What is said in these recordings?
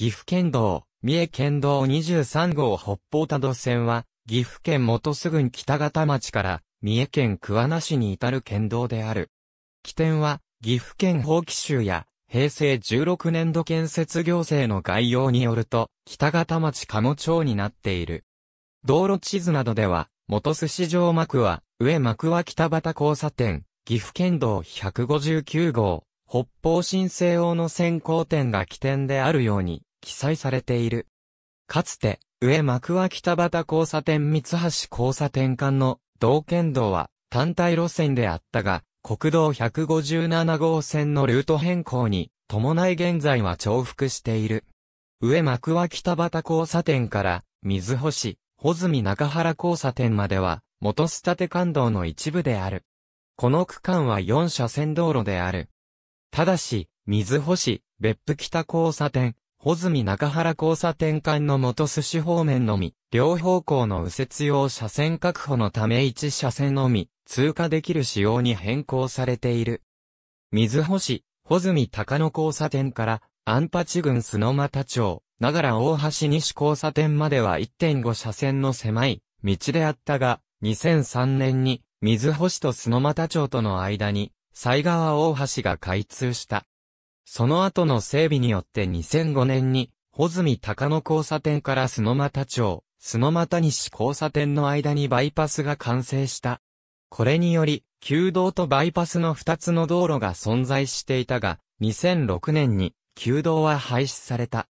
岐阜県道、三重県道23号北方多度線は、岐阜県元す郡北方町から三重県桑名市に至る県道である。起点は、岐阜県法棄州や、平成16年度建設行政の概要によると、北方町野町になっている。道路地図などでは、元須市場幕は、上幕は北端交差点、岐阜県道159号、北方新西王の先行点が起点であるように、記載されている。かつて、上幕は北畑交差点三橋交差点間の道県道は単体路線であったが、国道157号線のルート変更に伴い現在は重複している。上幕は北畑交差点から水穂市、穂積中原交差点までは元スタテ間道の一部である。この区間は4車線道路である。ただし、水穂市、別府北交差点、穂積中原交差点間の元寿司方面のみ、両方向の右折用車線確保のため1車線のみ、通過できる仕様に変更されている。水穂市、穂積高野交差点から、安八郡須野又町、ながら大橋西交差点までは1.5車線の狭い道であったが、2003年に、水穂市と須野又町との間に、西川大橋が開通した。その後の整備によって2005年に、穂積高野交差点から須野又町、須野又西交差点の間にバイパスが完成した。これにより、旧道とバイパスの2つの道路が存在していたが、2006年に、旧道は廃止された。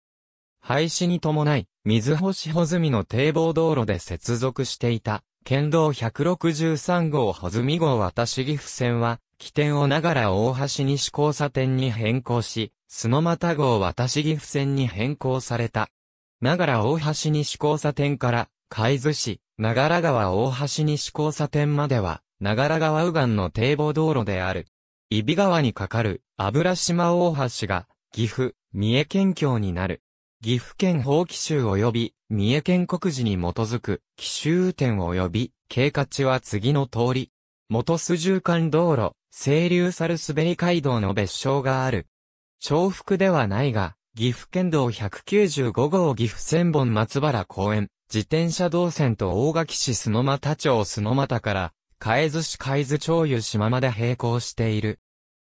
廃止に伴い、水星穂積の堤防道路で接続していた、県道163号穂積号渡し岐阜線は、起点をながら大橋西交差点に変更し、ノマ又号渡し岐阜線に変更された。ながら大橋西交差点から、海津市、ながら川大橋西交差点までは、ながら川右岸の堤防道路である。揖斐川に架かる油島大橋が、岐阜、三重県境になる。岐阜県法規州及び、三重県国寺に基づく、奇州点天及び、経過地は次の通り。元須縦貫道路、清流猿滑り街道の別称がある。重複ではないが、岐阜県道195号岐阜千本松原公園、自転車道線と大垣市須野又町須野又から、海津市海津町湯島まで並行している。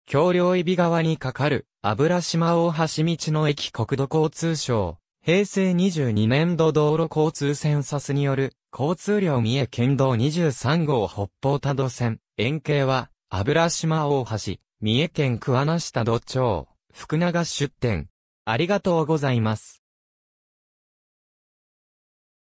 橋梁比川に架かる、油島大橋道の駅国土交通省、平成22年度道路交通センサスによる、交通量三重県道23号北方多度線、円形は、油島大橋、三重県桑名下土町、福永出店。ありがとうございます。